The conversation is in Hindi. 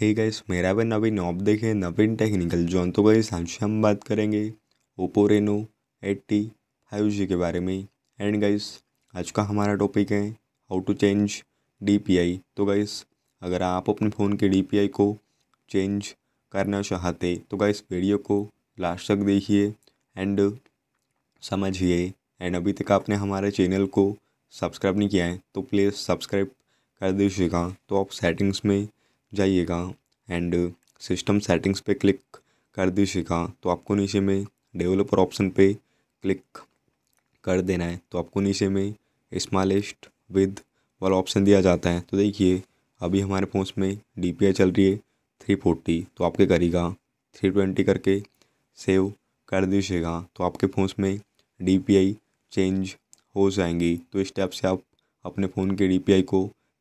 हे गाइस मेरा भी नवीन ऑप देखें नवीन टेक्निकल जो तो गाइस आज हम बात करेंगे Oppo Reno eighty five G के बारे में एंड गाइस आज का हमारा टॉपिक है हाउ टू चेंज डीपीआई तो गाइस अगर आप अपने फ़ोन के डीपीआई को चेंज करना चाहते तो गाइस वीडियो को लास्ट तक देखिए एंड समझिए एंड अभी तक आपने हमारे चैनल को सब्सक्राइब नहीं किया है तो प्लीज़ सब्सक्राइब कर दीजिएगा तो आप सेटिंग्स में जाइएगा एंड सिस्टम सेटिंग्स पे क्लिक कर दीजिएगा तो आपको नीचे में डेवलपर ऑप्शन पे क्लिक कर देना है तो आपको नीचे में स्मॉलेस्ट विद वाला ऑप्शन दिया जाता है तो देखिए अभी हमारे फोन में डी चल रही है थ्री फोर्टी तो आपके करेगा थ्री ट्वेंटी करके सेव कर दीजिएगा तो आपके फ़ोन में डी चेंज हो जाएंगी तो इस टैप से आप अपने फ़ोन के डी को